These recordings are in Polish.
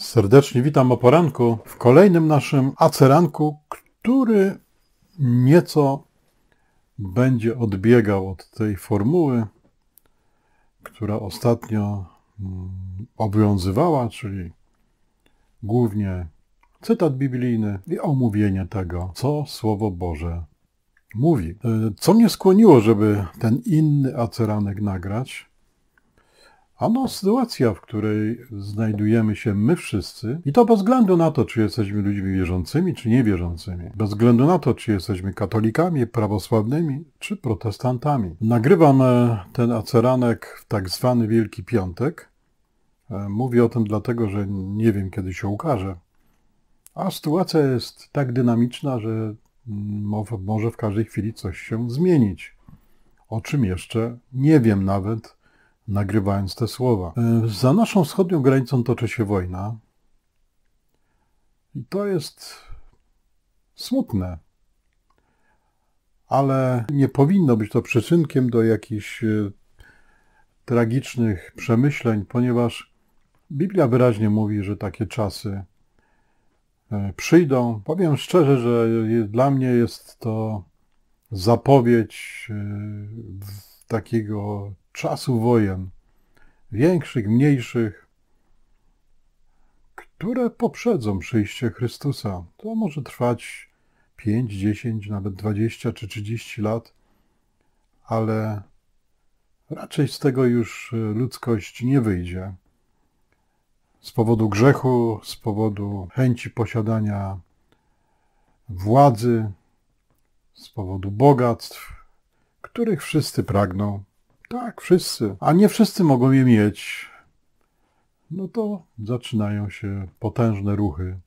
Serdecznie witam o poranku w kolejnym naszym aceranku, który nieco będzie odbiegał od tej formuły, która ostatnio mm, obowiązywała, czyli głównie cytat biblijny i omówienie tego, co Słowo Boże mówi. E, co mnie skłoniło, żeby ten inny aceranek nagrać? Ano sytuacja, w której znajdujemy się my wszyscy, i to bez względu na to, czy jesteśmy ludźmi wierzącymi, czy niewierzącymi, bez względu na to, czy jesteśmy katolikami, prawosławnymi, czy protestantami. Nagrywam e, ten aceranek w tak zwany Wielki Piątek. E, mówię o tym dlatego, że nie wiem, kiedy się ukaże. A sytuacja jest tak dynamiczna, że mm, może w każdej chwili coś się zmienić. O czym jeszcze nie wiem nawet nagrywając te słowa. E, za naszą wschodnią granicą toczy się wojna. I to jest smutne, ale nie powinno być to przyczynkiem do jakichś e, tragicznych przemyśleń, ponieważ Biblia wyraźnie mówi, że takie czasy e, przyjdą. Powiem szczerze, że dla mnie jest to zapowiedź takiego czasu wojen, większych, mniejszych, które poprzedzą przyjście Chrystusa. To może trwać 5, 10, nawet 20 czy 30 lat, ale raczej z tego już y, ludzkość nie wyjdzie. Z powodu grzechu, z powodu chęci posiadania władzy, z powodu bogactw, których wszyscy pragną. Tak, wszyscy. A nie wszyscy mogą je mieć. No to zaczynają się potężne ruchy.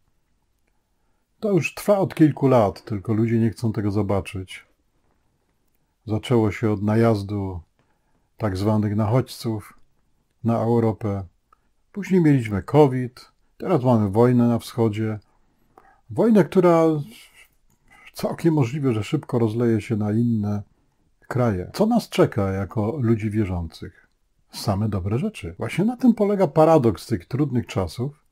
To już trwa od kilku lat, tylko ludzie nie chcą tego zobaczyć. Zaczęło się od najazdu tak zwanych nachodźców na Europę. Później mieliśmy COVID, teraz mamy wojnę na wschodzie. Wojnę, która całkiem możliwe, że szybko rozleje się na inne kraje. Co nas czeka jako ludzi wierzących? Same dobre rzeczy. Właśnie na tym polega paradoks tych trudnych czasów,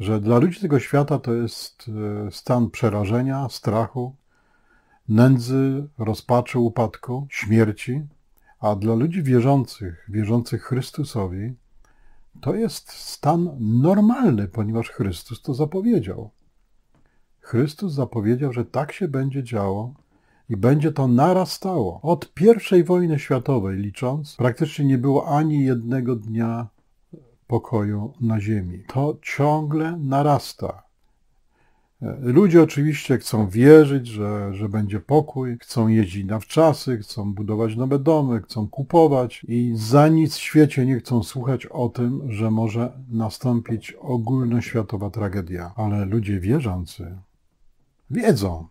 że dla ludzi tego świata to jest e, stan przerażenia, strachu, nędzy, rozpaczy, upadku, śmierci, a dla ludzi wierzących, wierzących Chrystusowi, to jest stan normalny, ponieważ Chrystus to zapowiedział. Chrystus zapowiedział, że tak się będzie działo i będzie to narastało. Od I wojny światowej licząc, praktycznie nie było ani jednego dnia pokoju na Ziemi. To ciągle narasta. E, ludzie oczywiście chcą wierzyć, że, że będzie pokój, chcą jeździć na wczasy, chcą budować nowe domy, chcą kupować i za nic w świecie nie chcą słuchać o tym, że może nastąpić ogólnoświatowa tragedia. Ale ludzie wierzący wiedzą,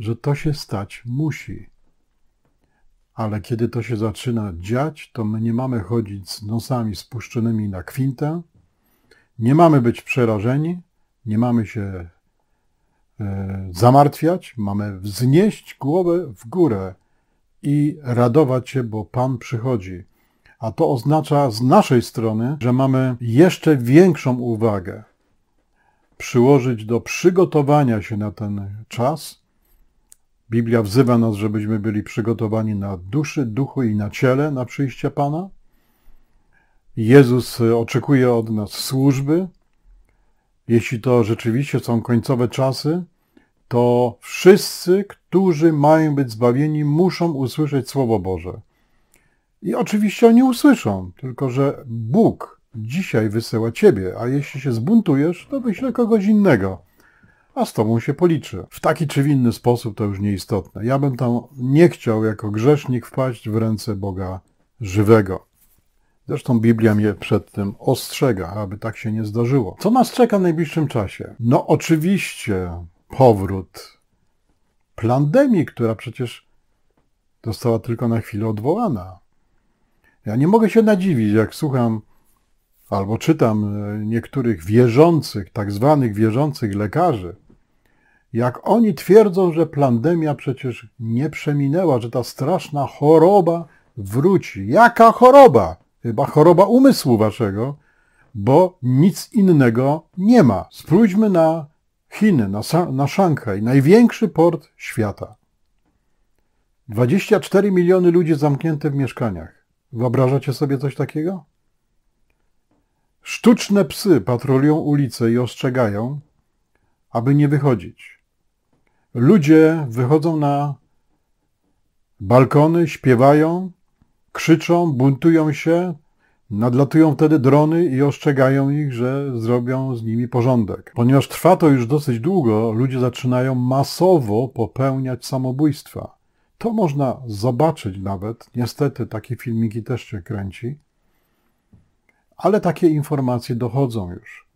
że to się stać musi. Ale kiedy to się zaczyna dziać, to my nie mamy chodzić z nosami spuszczonymi na kwintę, nie mamy być przerażeni, nie mamy się e, zamartwiać, mamy wznieść głowę w górę i radować się, bo Pan przychodzi. A to oznacza z naszej strony, że mamy jeszcze większą uwagę przyłożyć do przygotowania się na ten czas, Biblia wzywa nas, żebyśmy byli przygotowani na duszy, duchu i na ciele na przyjście Pana. Jezus e, oczekuje od nas służby. Jeśli to rzeczywiście są końcowe czasy, to wszyscy, którzy mają być zbawieni, muszą usłyszeć Słowo Boże. I oczywiście oni usłyszą, tylko że Bóg dzisiaj wysyła Ciebie, a jeśli się zbuntujesz, to wyśle kogoś innego a z tobą się policzy. W taki czy inny sposób to już nieistotne. Ja bym tam nie chciał jako grzesznik wpaść w ręce Boga żywego. Zresztą Biblia mnie przed tym ostrzega, aby tak się nie zdarzyło. Co nas czeka w najbliższym czasie? No oczywiście powrót pandemii, która przecież została tylko na chwilę odwołana. Ja nie mogę się nadziwić, jak słucham albo czytam e, niektórych wierzących, tak zwanych wierzących lekarzy, jak oni twierdzą, że pandemia przecież nie przeminęła, że ta straszna choroba wróci. Jaka choroba? Chyba choroba umysłu waszego, bo nic innego nie ma. Spójrzmy na Chiny, na, na Szanghaj, największy port świata. 24 miliony ludzi zamknięte w mieszkaniach. Wyobrażacie sobie coś takiego? Sztuczne psy patrolują ulice i ostrzegają, aby nie wychodzić. Ludzie wychodzą na balkony, śpiewają, krzyczą, buntują się, nadlatują wtedy drony i ostrzegają ich, że zrobią z nimi porządek. Ponieważ trwa to już dosyć długo, ludzie zaczynają masowo popełniać samobójstwa. To można zobaczyć nawet, niestety takie filmiki też się kręci, ale takie informacje dochodzą już.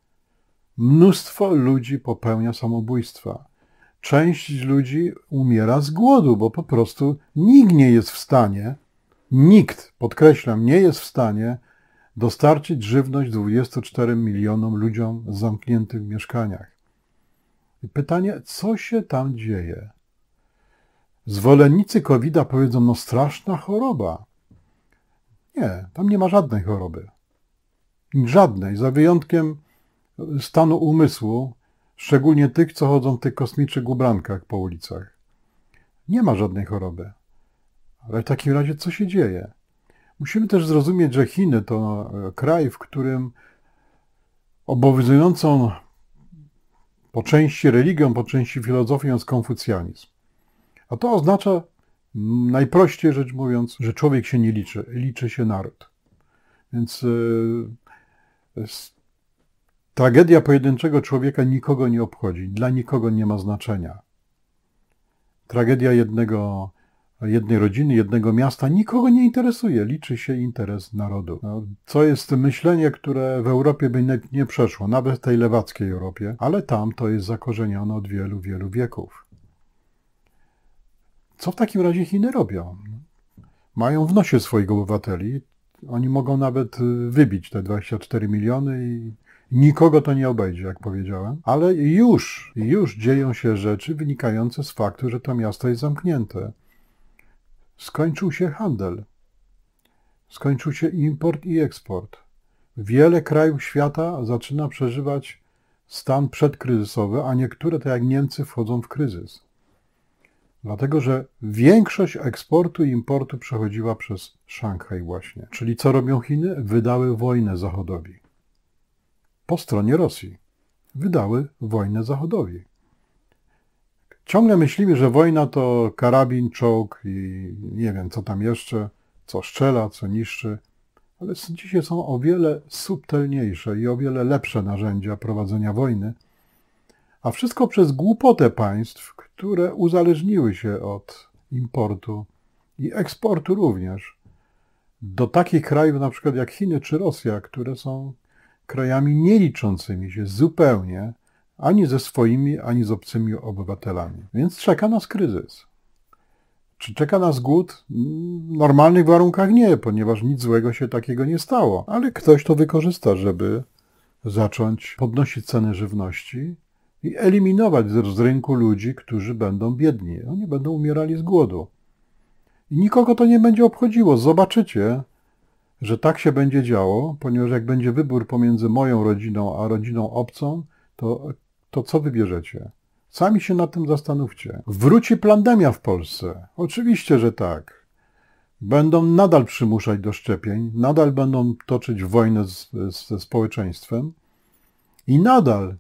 Mnóstwo ludzi popełnia samobójstwa. Część ludzi umiera z głodu, bo po prostu nikt nie jest w stanie, nikt, podkreślam, nie jest w stanie dostarczyć żywność 24 milionom ludziom zamkniętych w mieszkaniach. I pytanie, co się tam dzieje? Zwolennicy COVID-a powiedzą, no straszna choroba. Nie, tam nie ma żadnej choroby. Żadnej, za wyjątkiem stanu umysłu, szczególnie tych, co chodzą w tych kosmiczych ubrankach po ulicach. Nie ma żadnej choroby. Ale w takim razie co się dzieje? Musimy też zrozumieć, że Chiny to e, kraj, w którym obowiązującą po części religią, po części filozofią jest konfucjanizm. A to oznacza, najprościej rzecz mówiąc, że człowiek się nie liczy, liczy się naród. Więc e, Tragedia pojedynczego człowieka nikogo nie obchodzi, dla nikogo nie ma znaczenia. Tragedia jednego, jednej rodziny, jednego miasta nikogo nie interesuje, liczy się interes narodu. No, co jest myślenie, które w Europie by nie przeszło, nawet w tej lewackiej Europie, ale tam to jest zakorzenione od wielu, wielu wieków. Co w takim razie Chiny robią? Mają w nosie swoich obywateli, oni mogą nawet y, wybić te 24 miliony i nikogo to nie obejdzie, jak powiedziałem. Ale już, już dzieją się rzeczy wynikające z faktu, że to miasto jest zamknięte. Skończył się handel. Skończył się import i eksport. Wiele krajów świata zaczyna przeżywać stan przedkryzysowy, a niektóre, tak jak Niemcy, wchodzą w kryzys. Dlatego, że większość eksportu i importu przechodziła przez Szanghaj właśnie. Czyli co robią Chiny? Wydały wojnę Zachodowi. Po stronie Rosji. Wydały wojnę Zachodowi. Ciągle myślimy, że wojna to karabin, czołg i nie wiem co tam jeszcze, co szczela, co niszczy. Ale dzisiaj są o wiele subtelniejsze i o wiele lepsze narzędzia prowadzenia wojny, a wszystko przez głupotę państw, które uzależniły się od importu i eksportu również do takich krajów na przykład jak Chiny czy Rosja, które są krajami nieliczącymi się zupełnie ani ze swoimi, ani z obcymi obywatelami. Więc czeka nas kryzys. Czy czeka nas głód? W normalnych warunkach nie, ponieważ nic złego się takiego nie stało. Ale ktoś to wykorzysta, żeby zacząć podnosić ceny żywności i eliminować z rynku ludzi, którzy będą biedni. Oni będą umierali z głodu. I nikogo to nie będzie obchodziło. Zobaczycie, że tak się będzie działo, ponieważ jak będzie wybór pomiędzy moją rodziną a rodziną obcą, to, to co wybierzecie? Sami się nad tym zastanówcie. Wróci pandemia w Polsce. Oczywiście, że tak. Będą nadal przymuszać do szczepień, nadal będą toczyć wojnę z, ze społeczeństwem i nadal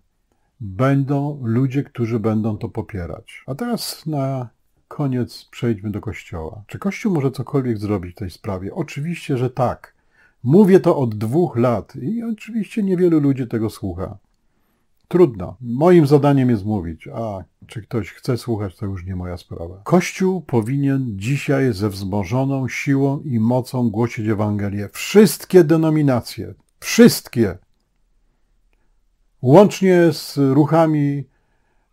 będą ludzie, którzy będą to popierać. A teraz na koniec przejdźmy do Kościoła. Czy Kościół może cokolwiek zrobić w tej sprawie? Oczywiście, że tak. Mówię to od dwóch lat i oczywiście niewielu ludzi tego słucha. Trudno. Moim zadaniem jest mówić, a czy ktoś chce słuchać, to już nie moja sprawa. Kościół powinien dzisiaj ze wzmożoną siłą i mocą głosić Ewangelię. Wszystkie denominacje, wszystkie Łącznie z ruchami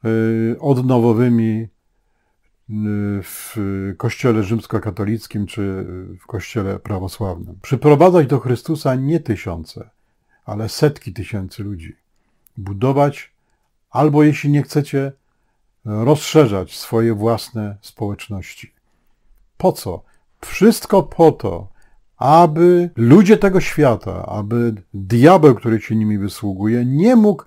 y, odnowowymi y, w kościele rzymskokatolickim czy w kościele prawosławnym. Przyprowadzać do Chrystusa nie tysiące, ale setki tysięcy ludzi. Budować, albo jeśli nie chcecie, rozszerzać swoje własne społeczności. Po co? Wszystko po to, aby ludzie tego świata, aby diabeł, który się nimi wysługuje, nie mógł,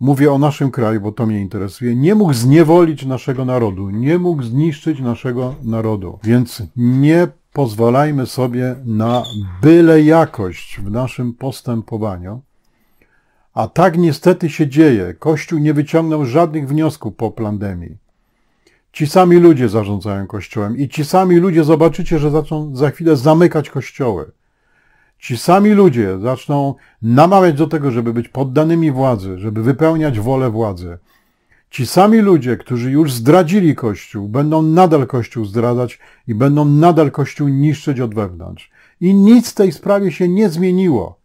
mówię o naszym kraju, bo to mnie interesuje, nie mógł zniewolić naszego narodu, nie mógł zniszczyć naszego narodu. Więc nie pozwalajmy sobie na byle jakość w naszym postępowaniu. A tak niestety się dzieje. Kościół nie wyciągnął żadnych wniosków po pandemii. Ci sami ludzie zarządzają kościołem i ci sami ludzie zobaczycie, że zaczną za chwilę zamykać kościoły. Ci sami ludzie zaczną namawiać do tego, żeby być poddanymi władzy, żeby wypełniać wolę władzy. Ci sami ludzie, którzy już zdradzili Kościół, będą nadal Kościół zdradzać i będą nadal Kościół niszczyć od wewnątrz. I nic w tej sprawie się nie zmieniło.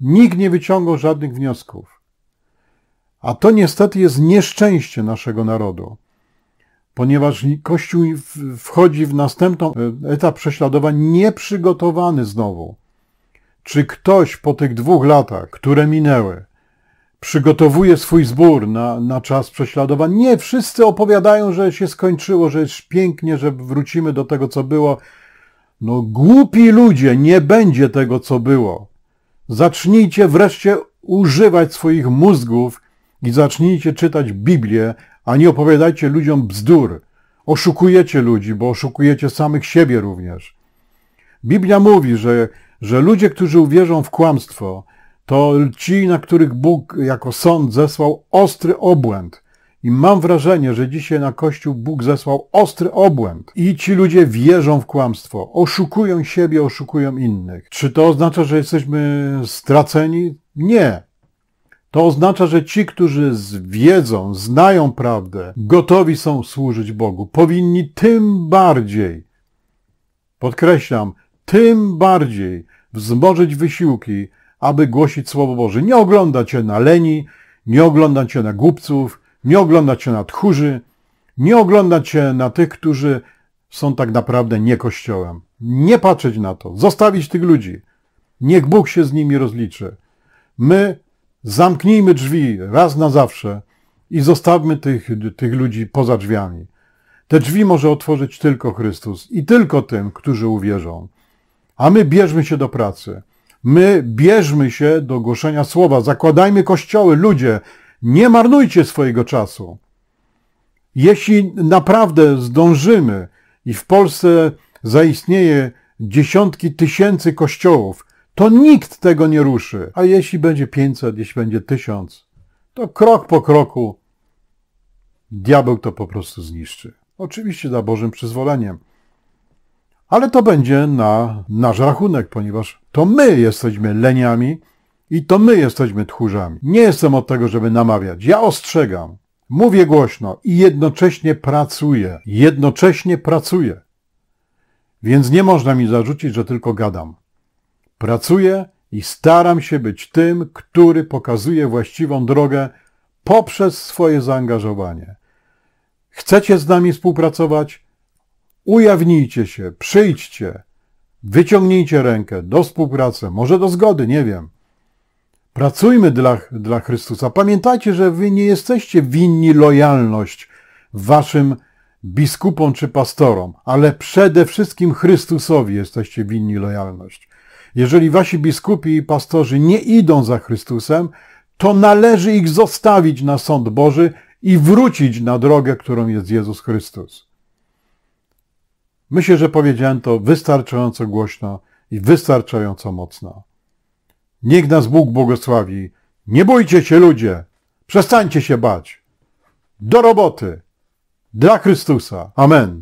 Nikt nie wyciągał żadnych wniosków. A to niestety jest nieszczęście naszego narodu ponieważ Kościół wchodzi w następną e, etap prześladowań nieprzygotowany znowu. Czy ktoś po tych dwóch latach, które minęły, przygotowuje swój zbór na, na czas prześladowań? Nie, wszyscy opowiadają, że się skończyło, że jest pięknie, że wrócimy do tego, co było. No głupi ludzie, nie będzie tego, co było. Zacznijcie wreszcie używać swoich mózgów i zacznijcie czytać Biblię, a nie opowiadajcie ludziom bzdur. Oszukujecie ludzi, bo oszukujecie samych siebie również. Biblia mówi, że, że ludzie, którzy uwierzą w kłamstwo, to ci, na których Bóg jako sąd zesłał ostry obłęd. I mam wrażenie, że dzisiaj na Kościół Bóg zesłał ostry obłęd. I ci ludzie wierzą w kłamstwo, oszukują siebie, oszukują innych. Czy to oznacza, że jesteśmy straceni? Nie. To oznacza, że ci, którzy wiedzą, znają prawdę, gotowi są służyć Bogu. Powinni tym bardziej, podkreślam, tym bardziej wzmożyć wysiłki, aby głosić Słowo Boże. Nie oglądać się na leni, nie oglądać się na głupców, nie oglądać się na tchórzy, nie oglądać się na tych, którzy są tak naprawdę nie Kościołem. Nie patrzeć na to, zostawić tych ludzi. Niech Bóg się z nimi rozliczy. My Zamknijmy drzwi raz na zawsze i zostawmy tych, tych ludzi poza drzwiami. Te drzwi może otworzyć tylko Chrystus i tylko tym, którzy uwierzą. A my bierzmy się do pracy. My bierzmy się do głoszenia słowa. Zakładajmy kościoły, ludzie. Nie marnujcie swojego czasu. Jeśli naprawdę zdążymy i w Polsce zaistnieje dziesiątki tysięcy kościołów, to nikt tego nie ruszy. A jeśli będzie 500, jeśli będzie 1000, to krok po kroku diabeł to po prostu zniszczy. Oczywiście za Bożym przyzwoleniem. Ale to będzie na nasz rachunek, ponieważ to my jesteśmy leniami i to my jesteśmy tchórzami. Nie jestem od tego, żeby namawiać. Ja ostrzegam. Mówię głośno i jednocześnie pracuję. Jednocześnie pracuję. Więc nie można mi zarzucić, że tylko gadam. Pracuję i staram się być tym, który pokazuje właściwą drogę poprzez swoje zaangażowanie. Chcecie z nami współpracować? Ujawnijcie się, przyjdźcie, wyciągnijcie rękę do współpracy, może do zgody, nie wiem. Pracujmy dla, dla Chrystusa. Pamiętajcie, że wy nie jesteście winni lojalność waszym biskupom czy pastorom, ale przede wszystkim Chrystusowi jesteście winni lojalność. Jeżeli wasi biskupi i pastorzy nie idą za Chrystusem, to należy ich zostawić na sąd Boży i wrócić na drogę, którą jest Jezus Chrystus. Myślę, że powiedziałem to wystarczająco głośno i wystarczająco mocno. Niech nas Bóg błogosławi. Nie bójcie się, ludzie! Przestańcie się bać! Do roboty! dla Chrystusa. Amen.